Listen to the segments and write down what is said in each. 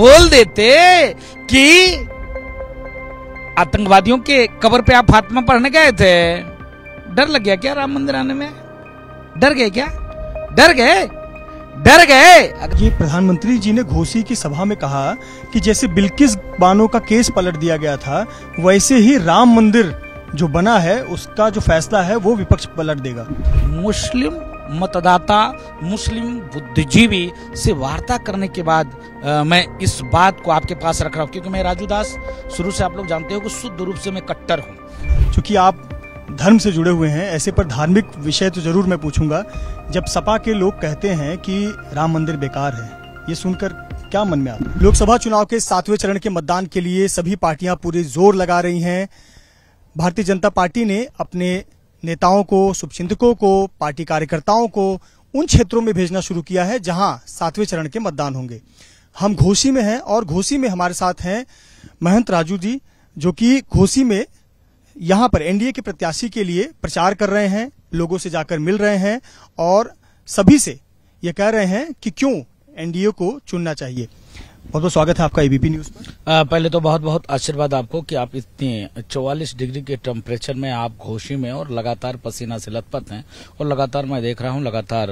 बोल देते कि आतंकवादियों के कबर पे आप फातिमा पढ़ने गए थे डर लग गया क्या राम मंदिर आने में डर गए क्या डर गए डर गए ये प्रधानमंत्री जी ने घोसी की सभा में कहा कि जैसे बिल्किस बानो का केस पलट दिया गया था वैसे ही राम मंदिर जो बना है उसका जो फैसला है वो विपक्ष पलट देगा मुस्लिम मतदाता मुस्लिम बुद्धिजीवी से वार्ता करने के बाद आ, मैं इस बात को आपके पास रख रहा हूँ क्योंकि मैं राजू दास शुरू से आप लोग जानते हो कि शुद्ध रूप से मैं कट्टर हूँ क्योंकि आप धर्म से जुड़े हुए हैं ऐसे पर धार्मिक विषय तो जरूर मैं पूछूंगा जब सपा के लोग कहते हैं कि राम मंदिर बेकार है ये सुनकर क्या मन में आता लोकसभा चुनाव के सातवें चरण के मतदान के लिए सभी पार्टियां पूरे जोर लगा रही हैं भारतीय जनता पार्टी ने अपने नेताओं को शुभचिंतकों को पार्टी कार्यकर्ताओं को उन क्षेत्रों में भेजना शुरू किया है जहां सातवें चरण के मतदान होंगे हम घोसी में हैं और घोसी में हमारे साथ हैं महंत राजू जी जो कि घोसी में यहां पर एनडीए के प्रत्याशी के लिए प्रचार कर रहे हैं लोगों से जाकर मिल रहे हैं और सभी से ये कह रहे हैं कि क्यों एनडीए को चुनना चाहिए बहुत बहुत स्वागत है आपका एबीपी न्यूज पर पहले तो बहुत बहुत आशीर्वाद आपको कि आप इतने 44 डिग्री के टेम्परेचर में आप घोषी में और लगातार पसीना से लथपथ हैं और लगातार मैं देख रहा हूं लगातार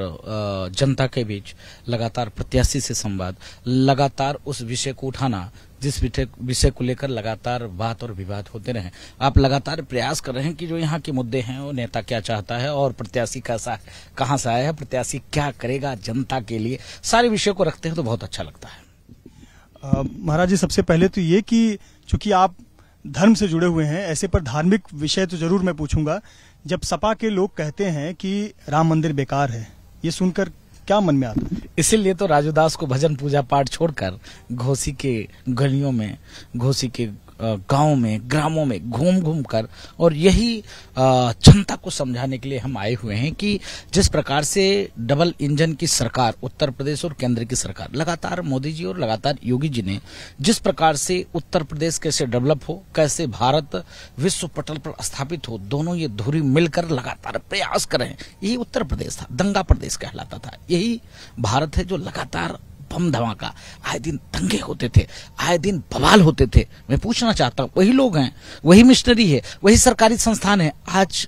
जनता के बीच लगातार प्रत्याशी से संवाद लगातार उस विषय को उठाना जिस विषय को लेकर लगातार बात और विवाद होते रहे आप लगातार प्रयास कर रहे हैं कि जो यहाँ के मुद्दे हैं वो नेता क्या चाहता है और प्रत्याशी कैसा कहाँ से आया है प्रत्याशी क्या करेगा जनता के लिए सारे विषय को रखते हैं तो बहुत अच्छा लगता है महाराज जी सबसे पहले तो ये कि चूंकि आप धर्म से जुड़े हुए हैं ऐसे पर धार्मिक विषय तो जरूर मैं पूछूंगा जब सपा के लोग कहते हैं कि राम मंदिर बेकार है ये सुनकर क्या मन में आता इसीलिए तो राजूदास को भजन पूजा पाठ छोड़कर घोसी के गलियों में घोसी के गांव में ग्रामों में घूम घूम कर और यही क्षमता को समझाने के लिए हम आए हुए हैं कि जिस प्रकार से डबल इंजन की सरकार उत्तर प्रदेश और केंद्र की सरकार लगातार मोदी जी और लगातार योगी जी ने जिस प्रकार से उत्तर प्रदेश कैसे डेवलप हो कैसे भारत विश्व पटल पर स्थापित हो दोनों ये धुरी मिलकर लगातार प्रयास करें यही उत्तर प्रदेश था दंगा प्रदेश कहलाता था यही भारत है जो लगातार बम धमाका आए दिन दंगे होते थे आए दिन बवाल होते थे मैं पूछना चाहता हूँ वही लोग हैं वही मिशनरी है वही सरकारी संस्थान है आज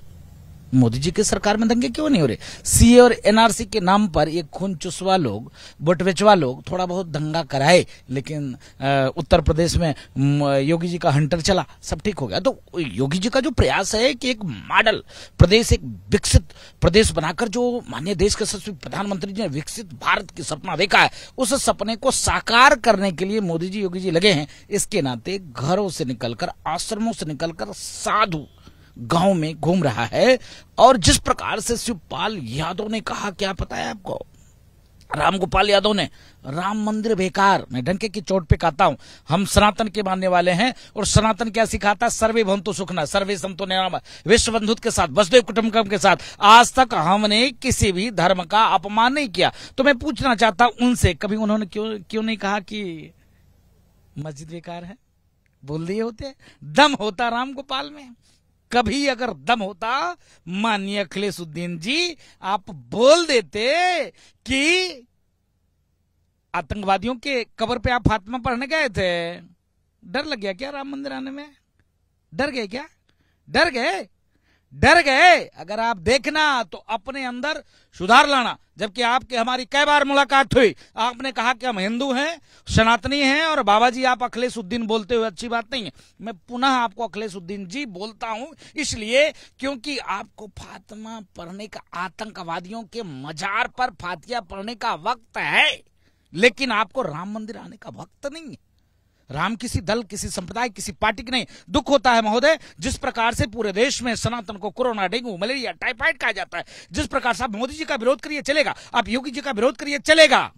मोदी जी की सरकार में दंगे क्यों नहीं हो रहे सीए और एनआरसी के नाम पर ये खून चुसवा लोग बोटवेचवा लोग थोड़ा बहुत दंगा कराए लेकिन आ, उत्तर प्रदेश में योगी जी का हंटर चला सब ठीक हो गया तो योगी जी का जो प्रयास है कि एक मॉडल प्रदेश एक विकसित प्रदेश बनाकर जो मान्य देश के सचिव प्रधानमंत्री जी ने विकसित भारत की सपना देखा है उस सपने को साकार करने के लिए मोदी जी योगी जी लगे हैं इसके नाते घरों से निकलकर आश्रमों से निकलकर साधु गांव में घूम रहा है और जिस प्रकार से शिवपाल यादव ने कहा क्या पता है आपको राम गोपाल यादव ने राम मंदिर बेकार मैं ढंके की चोट पे कहता हूं हम सनातन के मानने वाले हैं और सनातन क्या सिखाता है सर्वे भंतु सुखना सर्वे संतो निराम विश्व बंधुत के साथ वसुदेव कुटुम्बकम के साथ आज तक हमने किसी भी धर्म का अपमान नहीं किया तो मैं पूछना चाहता हूं उनसे कभी उन्होंने क्यों क्यों नहीं कहा कि मस्जिद बेकार है बोल दिए होते दम होता राम गोपाल में कभी अगर दम होता माननीय अखिलेशन जी आप बोल देते कि आतंकवादियों के कबर पे आप फातिमा पढ़ने गए थे डर लग गया क्या राम मंदिर आने में डर गए क्या डर गए डर गए अगर आप देखना तो अपने अंदर सुधार लाना जबकि आपके हमारी कई बार मुलाकात हुई आपने कहा कि हम हिंदू हैं सनातनी हैं और बाबा जी आप अखिलेशुद्दीन बोलते हुए अच्छी बात नहीं है मैं पुनः आपको उद्दीन जी बोलता हूं इसलिए क्योंकि आपको फातिमा पढ़ने का आतंकवादियों के मजार पर फातिया पढ़ने का वक्त है लेकिन आपको राम मंदिर आने का वक्त नहीं है राम किसी दल किसी संप्रदाय किसी पार्टी के नहीं दुख होता है महोदय जिस प्रकार से पूरे देश में सनातन को कोरोना डेंगू मलेरिया टाइफाइड कहा जाता है जिस प्रकार से आप मोदी जी का विरोध करिए चलेगा आप योगी जी का विरोध करिए चलेगा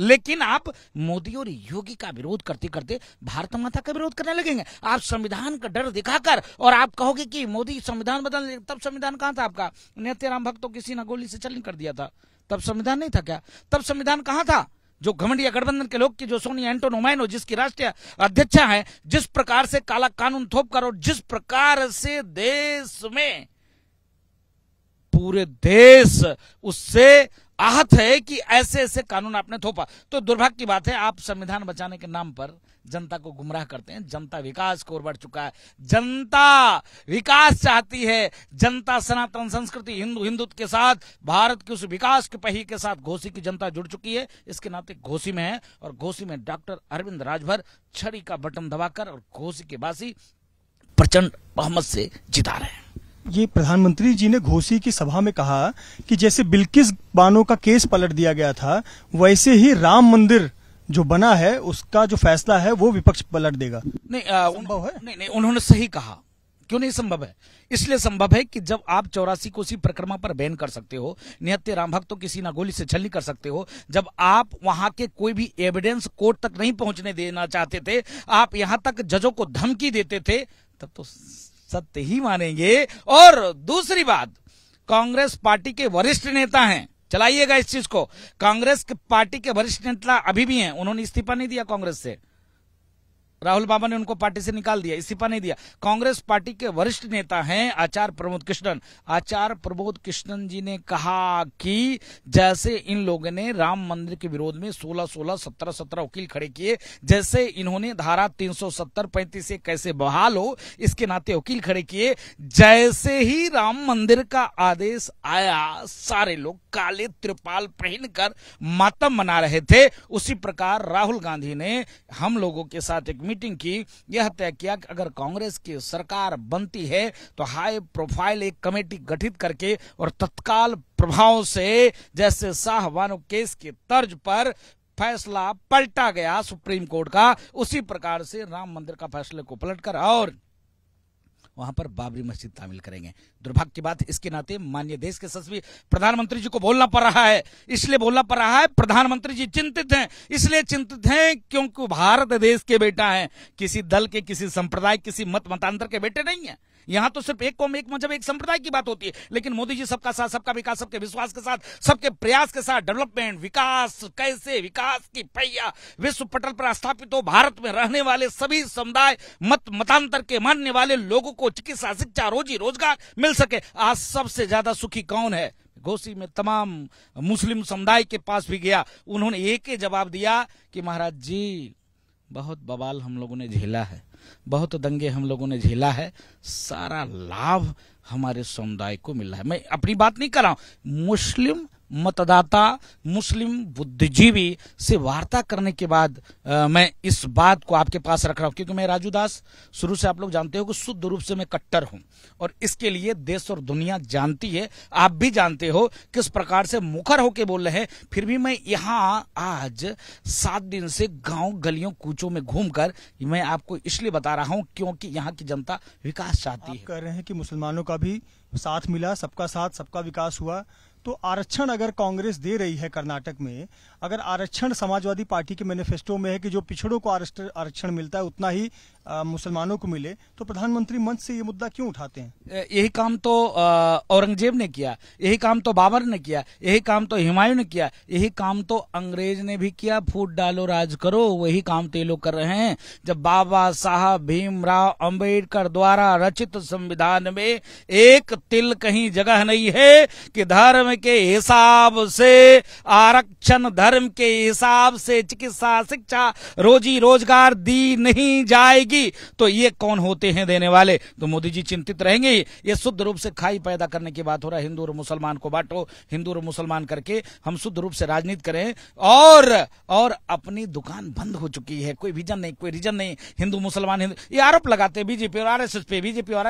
लेकिन आप मोदी और योगी का विरोध करते करते भारत माता का विरोध करने लगेंगे आप संविधान का डर दिखाकर और आप कहोगे कि मोदी संविधान बदल तब संविधान कहां था आपका नेत्याराम भक्त तो किसी ने गोली से चल कर दिया था तब संविधान नहीं था क्या तब संविधान कहां था जो घमंडिया गठबंधन के लोग की जो सोनी एंटो नुमाइनो जिसकी राष्ट्रीय अध्यक्ष है जिस प्रकार से काला कानून थोप कर और जिस प्रकार से देश में पूरे देश उससे आहत है कि ऐसे ऐसे कानून आपने थोपा तो दुर्भाग्य की बात है आप संविधान बचाने के नाम पर जनता को गुमराह करते हैं जनता विकास को ओर बढ़ चुका है जनता विकास चाहती है जनता सनातन संस्कृति हिंदू हिंदुत्व के साथ भारत के उस विकास के पही के साथ घोसी की जनता जुड़ चुकी है इसके नाते घोसी में है और घोसी में डॉक्टर अरविंद राजभर छड़ी का बटन दबाकर और घोसी के बासी प्रचंड बहुमत से जिता रहे हैं ये प्रधानमंत्री जी ने घोसी की सभा में कहा कि जैसे बिल्किस बानो का केस पलट दिया गया था वैसे ही राम मंदिर जो बना है उसका जो फैसला है वो विपक्ष पलट देगा नहीं आ, संभव है नहीं नहीं उन्होंने सही कहा क्यों नहीं संभव है इसलिए संभव है कि जब आप चौरासी कोसी परिक्रमा पर बैन कर सकते हो निहत्ते राम भक्त तो किसी गोली से नहीं कर सकते हो जब आप वहां के कोई भी एविडेंस कोर्ट तक नहीं पहुंचने देना चाहते थे आप यहां तक जजों को धमकी देते थे तब तो सत्य ही मानेंगे और दूसरी बात कांग्रेस पार्टी के वरिष्ठ नेता हैं चलाइएगा इस चीज को कांग्रेस के पार्टी के वरिष्ठ नेता अभी भी हैं उन्होंने इस्तीफा नहीं दिया कांग्रेस से राहुल बाबा ने उनको पार्टी से निकाल दिया इस्तीफा नहीं दिया कांग्रेस पार्टी के वरिष्ठ नेता हैं आचार्य प्रमोद कृष्णन आचार्य प्रमोद कृष्णन जी ने कहा कि जैसे इन लोगों ने राम मंदिर के विरोध में 16 16 17 17 वकील खड़े किए जैसे इन्होंने धारा 370 सत्तर से कैसे बहाल हो इसके नाते वकील खड़े किए जैसे ही राम मंदिर का आदेश आया सारे लोग काले त्रिपाल पहनकर मातम मना रहे थे उसी प्रकार राहुल गांधी ने हम लोगों के साथ एक मीटिंग की यह तय किया कि अगर कांग्रेस की सरकार बनती है तो हाई प्रोफाइल एक कमेटी गठित करके और तत्काल प्रभाव से जैसे शाहवानो केस के तर्ज पर फैसला पलटा गया सुप्रीम कोर्ट का उसी प्रकार से राम मंदिर का फैसले को पलटकर और वहां पर बाबरी मस्जिद तामिल करेंगे दुर्भाग्य की बात इसके नाते माननीय देश के सचिव प्रधानमंत्री जी को बोलना पड़ रहा है इसलिए बोलना पड़ रहा है प्रधानमंत्री जी चिंतित हैं इसलिए चिंतित हैं क्योंकि भारत देश के बेटा है किसी दल के किसी संप्रदाय किसी मत मतांतर के बेटे नहीं है यहाँ तो सिर्फ एक कौम एक मजहब एक संप्रदाय की बात होती है लेकिन मोदी जी सबका साथ सबका विकास सबके विश्वास के साथ सबके प्रयास के साथ डेवलपमेंट विकास कैसे विकास की पहिया विश्व पटल पर स्थापित हो भारत में रहने वाले सभी समुदाय मत मतांतर के मानने वाले लोगों को चिकित्सा शिक्षा रोजी रोजगार मिल सके आज सबसे ज्यादा सुखी कौन है घोसी में तमाम मुस्लिम समुदाय के पास भी गया उन्होंने एक ही जवाब दिया कि महाराज जी बहुत बवाल हम लोगों ने झेला है बहुत दंगे हम लोगों ने झेला है सारा लाभ हमारे समुदाय को मिला है मैं अपनी बात नहीं कर रहा हूं मुस्लिम मतदाता मुस्लिम बुद्धिजीवी से वार्ता करने के बाद आ, मैं इस बात को आपके पास रख रहा हूँ क्योंकि मैं राजू दास शुरू से आप लोग जानते हो कि शुद्ध रूप से मैं कट्टर हूँ और इसके लिए देश और दुनिया जानती है आप भी जानते हो किस प्रकार से मुखर होके बोल रहे हैं फिर भी मैं यहाँ आज सात दिन से गाँव गलियों कूचों में घूमकर मैं आपको इसलिए बता रहा हूँ क्योंकि यहाँ की जनता विकास चाहती है कह रहे हैं कि मुसलमानों का भी साथ मिला सबका साथ सबका विकास हुआ तो आरक्षण अगर कांग्रेस दे रही है कर्नाटक में अगर आरक्षण समाजवादी पार्टी के मैनिफेस्टो में है कि जो पिछड़ों को आरक्षण मिलता है उतना ही मुसलमानों को मिले तो प्रधानमंत्री मंच से ये मुद्दा क्यों उठाते हैं यही काम तो औरंगजेब ने किया यही काम तो बाबर ने किया यही काम तो हिमायू ने किया यही काम तो अंग्रेज ने भी किया फूट डालो राज करो वही काम तो ये लोग कर रहे हैं जब बाबा साहब भीमराव अंबेडकर द्वारा रचित संविधान में एक तिल कहीं जगह नहीं है कि धर्म के हिसाब से आरक्षण धर्म के हिसाब से चिकित्सा शिक्षा रोजी रोजगार दी नहीं जाएगी होगी तो ये कौन होते हैं देने वाले तो मोदी जी चिंतित रहेंगे ये शुद्ध रूप से खाई पैदा करने की बात हो रहा है हिंदू और मुसलमान को बांटो हिंदू और मुसलमान करके हम शुद्ध रूप से राजनीति करें और और अपनी दुकान बंद हो चुकी है कोई विजन नहीं कोई रीजन नहीं हिंदू मुसलमान हिंदू ये आरोप लगाते हैं बीजेपी और आरएसएस पे बीजेपी और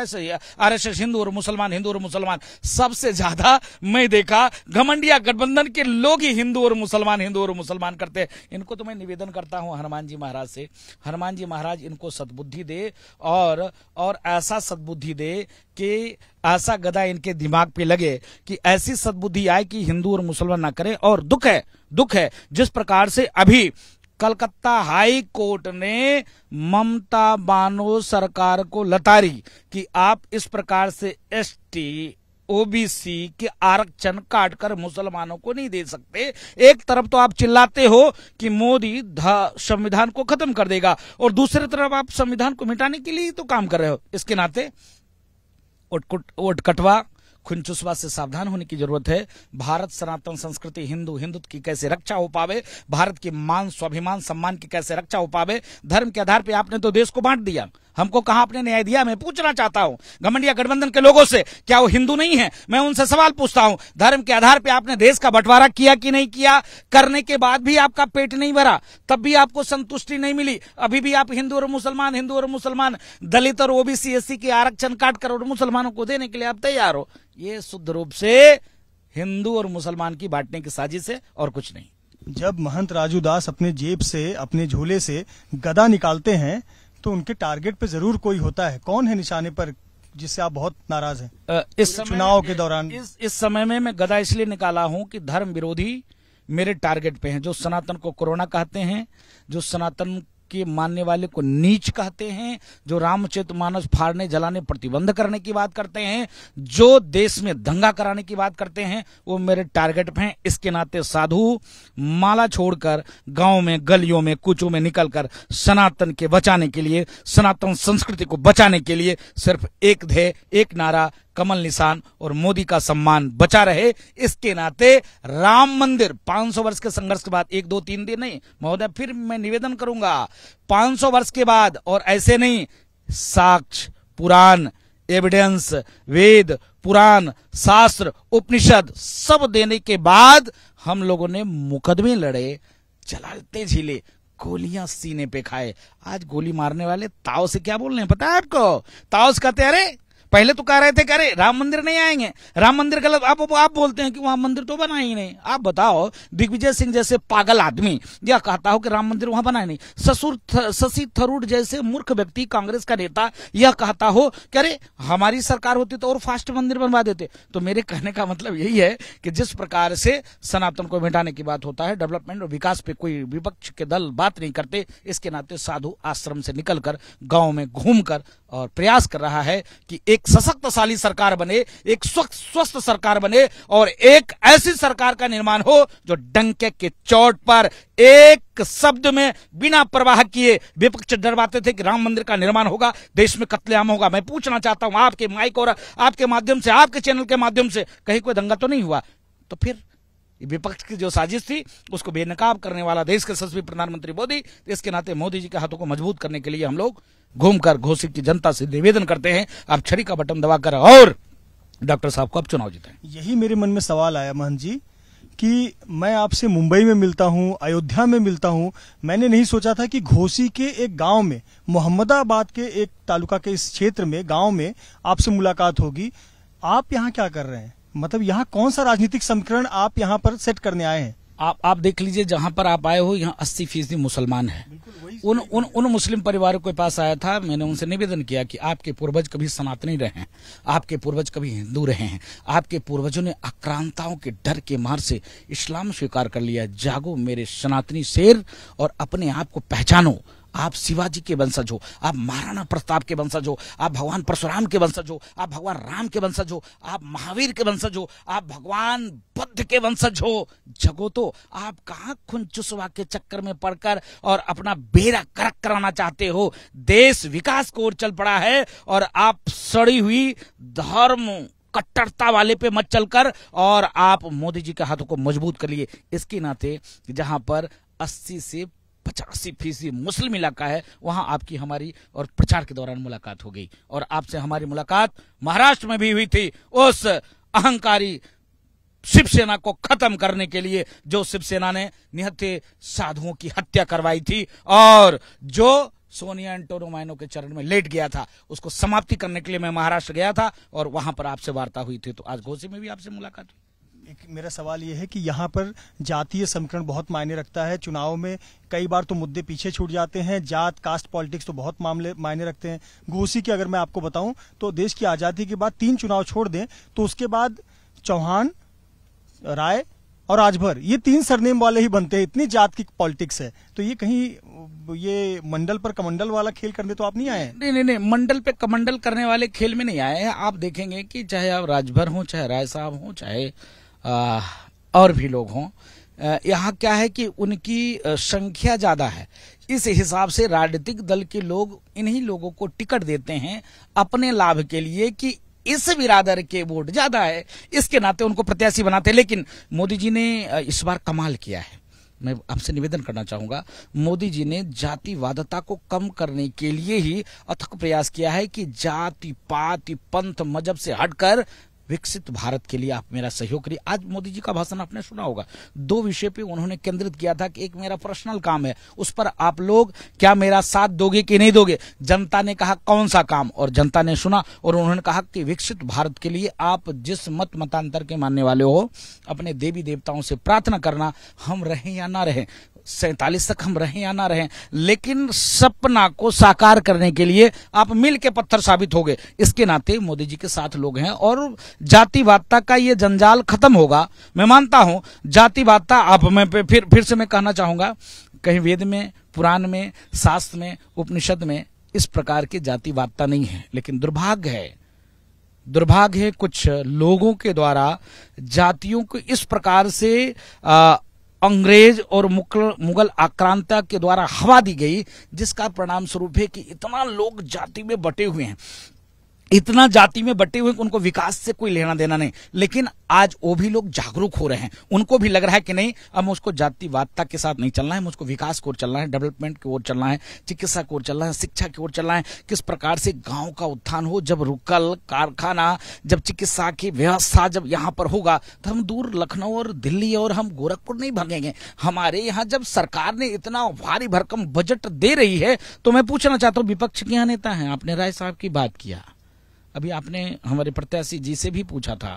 आरएसएस हिंदू और मुसलमान हिंदू और मुसलमान सबसे ज्यादा मैं देखा घमंडिया गठबंधन के लोग ही हिंदू और मुसलमान हिंदू और मुसलमान करते हैं इनको तो मैं निवेदन करता हूं हनुमान जी महाराज से हनुमान जी महाराज इनको सदगुरु सद्बुद्धि दे और और ऐसा सद्बुद्धि दे कि ऐसा गदा इनके दिमाग पे लगे कि ऐसी सद्बुद्धि आए कि हिंदू और मुसलमान ना करें और दुख है दुख है जिस प्रकार से अभी कलकत्ता हाई कोर्ट ने ममता बानो सरकार को लतारी कि आप इस प्रकार से एसटी ओबीसी के आरक्षण काट कर मुसलमानों को नहीं दे सकते एक तरफ तो आप चिल्लाते हो कि मोदी संविधान को खत्म कर देगा और दूसरे तरफ आप संविधान को मिटाने के लिए तो काम कर रहे हो इसके नाते वोट कटवा खुनचुसवा से सावधान होने की जरूरत है भारत सनातन संस्कृति हिंदू हिंदुत्व की कैसे रक्षा हो पावे भारत की मान स्वाभिमान सम्मान की कैसे रक्षा हो पावे धर्म के आधार पर आपने तो देश को बांट दिया हमको कहा आपने न्याय दिया मैं पूछना चाहता हूँ घमंडिया गठबंधन के लोगों से क्या वो हिंदू नहीं है मैं उनसे सवाल पूछता हूँ धर्म के आधार पर आपने देश का बंटवारा किया कि नहीं किया करने के बाद भी आपका पेट नहीं भरा तब भी आपको संतुष्टि नहीं मिली अभी भी आप हिंदू और मुसलमान हिंदू और मुसलमान दलित और ओबीसी एससी के आरक्षण काट कर और मुसलमानों को देने के लिए आप तैयार हो ये शुद्ध रूप से हिंदू और मुसलमान की बांटने की साजिश है और कुछ नहीं जब महंत राजू दास अपने जेब से अपने झोले से गदा निकालते हैं तो उनके टारगेट पे जरूर कोई होता है कौन है निशाने पर जिससे आप बहुत नाराज हैं इस चुनाव के दौरान इस इस समय में मैं गदा इसलिए निकाला हूं कि धर्म विरोधी मेरे टारगेट पे हैं जो सनातन को कोरोना कहते हैं जो सनातन के मानने वाले को नीच कहते हैं जो रामचेत मानस फाड़ने जलाने प्रतिबंध करने की बात करते हैं जो देश में दंगा कराने की बात करते हैं वो मेरे टारगेट पे हैं इसके नाते साधु माला छोड़कर गांव में गलियों में कुचों में निकलकर सनातन के बचाने के लिए सनातन संस्कृति को बचाने के लिए सिर्फ एक ध्येय एक नारा कमल निशान और मोदी का सम्मान बचा रहे इसके नाते राम मंदिर 500 वर्ष के संघर्ष के बाद एक दो तीन दिन नहीं महोदय फिर मैं निवेदन करूंगा 500 वर्ष के बाद और ऐसे नहीं साक्ष पुराण एविडेंस वेद पुराण शास्त्र उपनिषद सब देने के बाद हम लोगों ने मुकदमे लड़े चलालते झीले गोलियां सीने पे खाए आज गोली मारने वाले ताओ से क्या बोल रहे हैं पता है आपको ताओस कहते अरे पहले तो कह रहे थे अरे राम मंदिर नहीं आएंगे राम मंदिर गलत आप आप बोलते हैं कि वहां मंदिर तो बना ही नहीं आप बताओ दिग्विजय सिंह जैसे पागल आदमी यह कहता हो कि राम मंदिर वहां बना नहीं ससुर शशि थरूर जैसे मूर्ख व्यक्ति कांग्रेस का नेता यह कहता हो कि अरे हमारी सरकार होती तो और फास्ट मंदिर बनवा देते तो मेरे कहने का मतलब यही है कि जिस प्रकार से सनातन को मिटाने की बात होता है डेवलपमेंट और विकास पे कोई विपक्ष के दल बात नहीं करते इसके नाते साधु आश्रम से निकलकर गांव में घूमकर और प्रयास कर रहा है कि एक सशक्तशाली सरकार बने एक स्वस्थ स्वस्थ सरकार बने और एक ऐसी सरकार का निर्माण हो जो डंके के चोट पर एक शब्द में बिना प्रवाह किए विपक्ष डरवाते थे कि राम मंदिर का निर्माण होगा देश में कत्लेआम होगा मैं पूछना चाहता हूं आपके माइक और आपके माध्यम से आपके चैनल के माध्यम से कहीं कोई दंगा तो नहीं हुआ तो फिर विपक्ष की जो साजिश थी उसको बेनकाब करने वाला देश के यशस्वी प्रधानमंत्री मोदी इसके नाते मोदी जी के हाथों को मजबूत करने के लिए हम लोग घूमकर घोषित की जनता से निवेदन करते हैं आप छड़ी का बटन दबाकर और डॉक्टर साहब को आप चुनाव जीते यही मेरे मन में सवाल आया महन जी कि मैं आपसे मुंबई में मिलता हूं अयोध्या में मिलता हूं मैंने नहीं सोचा था कि घोसी के एक गांव में मोहम्मदाबाद के एक तालुका के इस क्षेत्र में गांव में आपसे मुलाकात होगी आप यहां क्या कर रहे हैं मतलब यहाँ कौन सा राजनीतिक समीकरण आप यहाँ पर सेट करने आए हैं आप आप देख लीजिए जहाँ पर आप आए हो यहाँ अस्सी फीसदी मुसलमान है उन उन उन मुस्लिम परिवारों के पास आया था मैंने उनसे निवेदन किया कि आपके पूर्वज कभी सनातनी रहे हैं आपके पूर्वज कभी हिंदू रहे हैं आपके पूर्वजों ने आक्रांताओं के डर के मार से इस्लाम स्वीकार कर लिया जागो मेरे सनातनी शेर और अपने आप को पहचानो आप शिवाजी के वंशज हो आप महाराणा प्रताप के वंशज हो आप भगवान परशुराम के वंशज हो आप भगवान राम के वंशज हो आप महावीर के वंशज हो आप भगवान बुद्ध के वंशज हो जगो तो आप कहा चुसवा के चक्कर में पड़कर और अपना बेरा करक कराना चाहते हो देश विकास को ओर चल पड़ा है और आप सड़ी हुई धर्म कट्टरता वाले पे मत चलकर और आप मोदी जी के हाथों को मजबूत कर लिए इसके नाते जहां पर 80 से पचासी फीसदी मुस्लिम इलाका है वहां आपकी हमारी और प्रचार के दौरान मुलाकात हो गई और आपसे हमारी मुलाकात महाराष्ट्र में भी हुई थी उस अहंकारी शिवसेना को खत्म करने के लिए जो शिवसेना ने निहत्थे साधुओं की हत्या करवाई थी और जो सोनिया एंटोनो माइनो के चरण में लेट गया था उसको समाप्ति करने के लिए मैं महाराष्ट्र गया था और वहां पर आपसे वार्ता हुई थी तो आज घोसी में भी आपसे मुलाकात हुई एक मेरा सवाल ये है कि यहाँ पर जातीय समीकरण बहुत मायने रखता है चुनाव में कई बार तो मुद्दे पीछे छूट जाते हैं जात कास्ट पॉलिटिक्स तो बहुत मामले मायने रखते हैं घोसी की अगर मैं आपको बताऊं तो देश की आज़ादी के बाद तीन चुनाव छोड़ दें तो उसके बाद चौहान राय और राजभर ये तीन सरनेम वाले ही बनते हैं इतनी जात की पॉलिटिक्स है तो ये कहीं ये मंडल पर कमंडल वाला खेल करने तो आप नहीं आए नहीं नहीं नहीं मंडल पे कमंडल करने वाले खेल में नहीं आए हैं आप देखेंगे कि चाहे आप राजभर हो चाहे राय साहब हो चाहे और भी लोग हों यहाँ क्या है कि उनकी संख्या ज़्यादा है इस हिसाब से राजनीतिक दल के लोग इन्हीं लोगों को टिकट देते हैं अपने लाभ के लिए कि इस बिरादर के वोट ज्यादा है इसके नाते उनको प्रत्याशी बनाते लेकिन मोदी जी ने इस बार कमाल किया है मैं आपसे निवेदन करना चाहूंगा मोदी जी ने जातिवादता को कम करने के लिए ही अथक प्रयास किया है कि जाति पाति पंथ मजहब से हटकर विकसित भारत के लिए आप मेरा सहयोग करिए आज मोदी जी का भाषण आपने सुना होगा दो विषय पे उन्होंने केंद्रित किया था कि एक मेरा पर्सनल काम है उस पर आप लोग क्या मेरा साथ दोगे कि नहीं दोगे जनता ने कहा कौन सा काम और जनता ने सुना और उन्होंने कहा कि विकसित भारत के लिए आप जिस मत मतांतर के मानने वाले हो अपने देवी देवताओं से प्रार्थना करना हम रहें या ना रहें सैतालीस तक हम रहें या ना रहें लेकिन सपना को साकार करने के लिए आप मिल के पत्थर साबित हो गए इसके नाते मोदी जी के साथ लोग हैं और जातिवादता का ये जंजाल खत्म होगा मैं मानता हूं जातिवादता आप मैं फिर फिर से मैं कहना चाहूंगा कहीं वेद में पुराण में शास्त्र में उपनिषद में इस प्रकार की जातिवादता नहीं है लेकिन दुर्भाग्य है दुर्भाग्य है कुछ लोगों के द्वारा जातियों को इस प्रकार से आ, अंग्रेज और मुगल आक्रांता के द्वारा हवा दी गई जिसका परिणाम स्वरूप है कि इतना लोग जाति में बटे हुए हैं इतना जाति में बटे हुए उनको विकास से कोई लेना देना नहीं लेकिन आज वो भी लोग जागरूक हो रहे हैं उनको भी लग रहा है कि नहीं अब मुझको जातिवादता के साथ नहीं चलना है मुझको विकास की ओर चलना है डेवलपमेंट की ओर चलना है चिकित्सा की ओर चलना है शिक्षा की ओर चलना है किस प्रकार से गाँव का उत्थान हो जब रुकल कारखाना जब चिकित्सा की व्यवस्था जब यहाँ पर होगा तो हम दूर लखनऊ और दिल्ली और हम गोरखपुर नहीं भागेंगे हमारे यहाँ जब सरकार ने इतना भारी भरकम बजट दे रही है तो मैं पूछना चाहता हूँ विपक्ष क्या नेता है आपने राय साहब की बात किया अभी आपने हमारे प्रत्याशी जी से भी पूछा था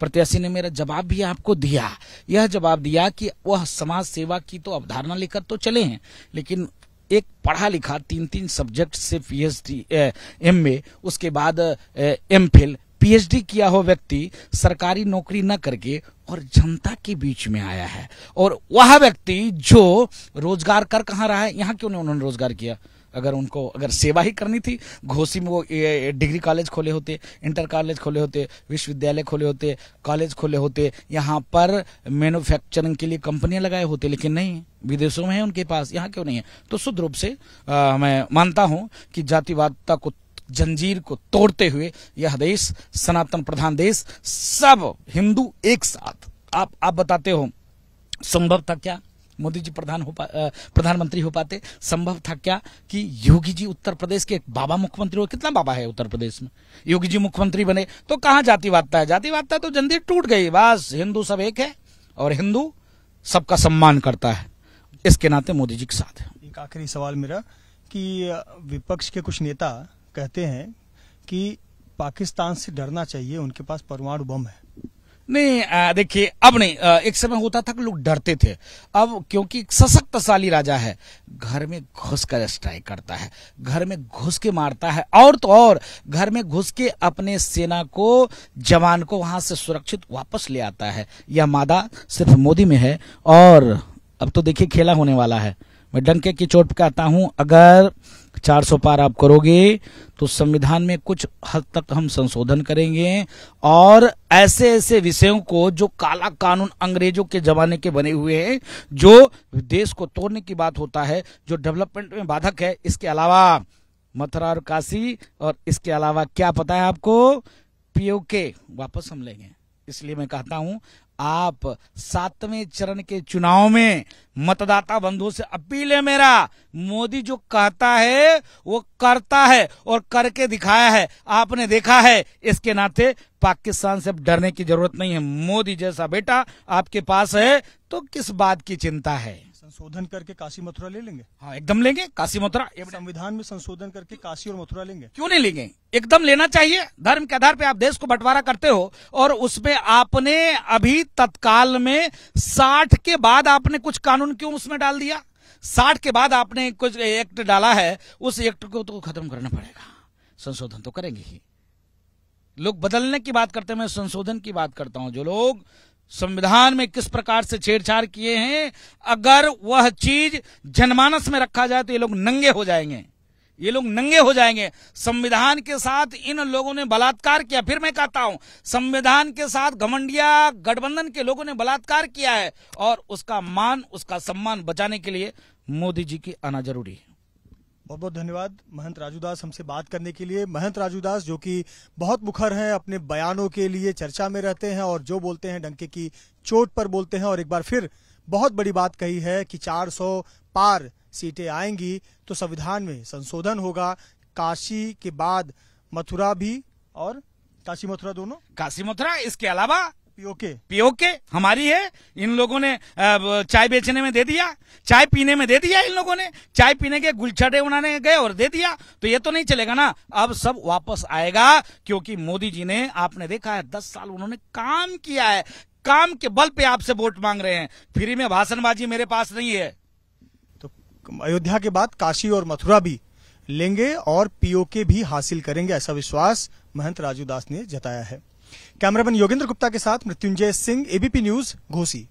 प्रत्याशी ने मेरा जवाब भी आपको दिया यह जवाब दिया कि वह समाज सेवा की तो अवधारणा लेकर तो चले हैं लेकिन एक पढ़ा लिखा तीन तीन सब्जेक्ट से पीएचडी एम ए उसके बाद एम फिल पीएचडी किया हो व्यक्ति सरकारी नौकरी न करके और जनता के बीच में आया है और वह व्यक्ति जो रोजगार कर कहाँ रहा है यहाँ क्यों नहीं उन्होंने रोजगार किया अगर उनको अगर सेवा ही करनी थी घोसी में वो डिग्री कॉलेज खोले होते इंटर कॉलेज खोले होते विश्वविद्यालय खोले होते कॉलेज खोले होते यहाँ पर मैन्युफैक्चरिंग के लिए कंपनियां लगाए होते लेकिन नहीं विदेशों में है उनके पास यहाँ क्यों नहीं है तो शुद्ध रूप से आ, मैं मानता हूँ कि जातिवादता को जंजीर को तोड़ते हुए यह देश सनातन प्रधान देश सब हिंदू एक साथ आप आप बताते हो संभव था क्या मोदी जी प्रधान हो प्रधानमंत्री हो पाते संभव था क्या कि योगी जी उत्तर प्रदेश के एक बाबा मुख्यमंत्री हो कितना बाबा है उत्तर प्रदेश में योगी जी मुख्यमंत्री बने तो कहाँ जातिवादता है जातिवादता तो जंजीर टूट गई बस हिंदू सब एक है और हिंदू सबका सम्मान करता है इसके नाते मोदी जी के साथ है एक आखिरी सवाल मेरा कि विपक्ष के कुछ नेता कहते हैं कि पाकिस्तान से डरना चाहिए उनके पास परमाणु बम है नहीं देखिए अब नहीं एक समय होता था कि लोग डरते थे अब क्योंकि सशक्तशाली राजा है घर में घुस कर स्ट्राइक करता है घर में घुस के मारता है और तो और घर में घुस के अपने सेना को जवान को वहां से सुरक्षित वापस ले आता है यह मादा सिर्फ मोदी में है और अब तो देखिए खेला होने वाला है मैं डंके की चोट कहता हूं अगर 400 पार आप करोगे तो संविधान में कुछ हद तक हम संशोधन करेंगे और ऐसे ऐसे विषयों को जो काला कानून अंग्रेजों के जमाने के बने हुए हैं जो देश को तोड़ने की बात होता है जो डेवलपमेंट में बाधक है इसके अलावा मथुरा और काशी और इसके अलावा क्या पता है आपको पीओके वापस हम लेंगे इसलिए मैं कहता हूं आप सातवें चरण के चुनाव में मतदाता बंधुओं से अपील है मेरा मोदी जो कहता है वो करता है और करके दिखाया है आपने देखा है इसके नाते पाकिस्तान से अब डरने की जरूरत नहीं है मोदी जैसा बेटा आपके पास है तो किस बात की चिंता है संशोधन करके काशी मथुरा ले लेंगे हाँ एकदम लेंगे काशी मथुरा संविधान में संशोधन करके काशी और मथुरा लेंगे क्यों नहीं लेंगे एकदम लेना चाहिए धर्म के आधार पे आप देश को बंटवारा करते हो और उसमें आपने अभी तत्काल में साठ के बाद आपने कुछ कानून क्यों उसमें डाल दिया साठ के बाद आपने कुछ एक्ट डाला है उस एक्ट को तो खत्म करना पड़ेगा संशोधन तो करेंगे ही लोग बदलने की बात करते हैं मैं संशोधन की बात करता हूं जो लोग संविधान में किस प्रकार से छेड़छाड़ किए हैं अगर वह चीज जनमानस में रखा जाए तो ये लोग नंगे हो जाएंगे ये लोग नंगे हो जाएंगे संविधान के साथ इन लोगों ने बलात्कार किया फिर मैं कहता हूं संविधान के साथ घमंडिया गठबंधन के लोगों ने बलात्कार किया है और उसका मान उसका सम्मान बचाने के लिए मोदी जी की आना जरूरी है बहुत बहुत धन्यवाद महंत राजूदास हमसे बात करने के लिए महंत राजूदास जो कि बहुत मुखर हैं अपने बयानों के लिए चर्चा में रहते हैं और जो बोलते हैं डंके की चोट पर बोलते हैं और एक बार फिर बहुत बड़ी बात कही है कि 400 पार सीटें आएंगी तो संविधान में संशोधन होगा काशी के बाद मथुरा भी और काशी मथुरा दोनों काशी मथुरा इसके अलावा पीओके पीओके हमारी है इन लोगों ने चाय बेचने में दे दिया चाय पीने में दे दिया इन लोगों ने चाय पीने के गुलछटे उन्होंने गए और दे दिया तो ये तो नहीं चलेगा ना अब सब वापस आएगा क्योंकि मोदी जी ने आपने देखा है दस साल उन्होंने काम किया है काम के बल पे आपसे वोट मांग रहे हैं फ्री में भाषणबाजी मेरे पास नहीं है तो अयोध्या के बाद काशी और मथुरा भी लेंगे और पीओके भी हासिल करेंगे ऐसा विश्वास महंत राजू दास ने जताया है कैमरामैन योगेंद्र गुप्ता के साथ मृत्युंजय सिंह एबीपी न्यूज घोसी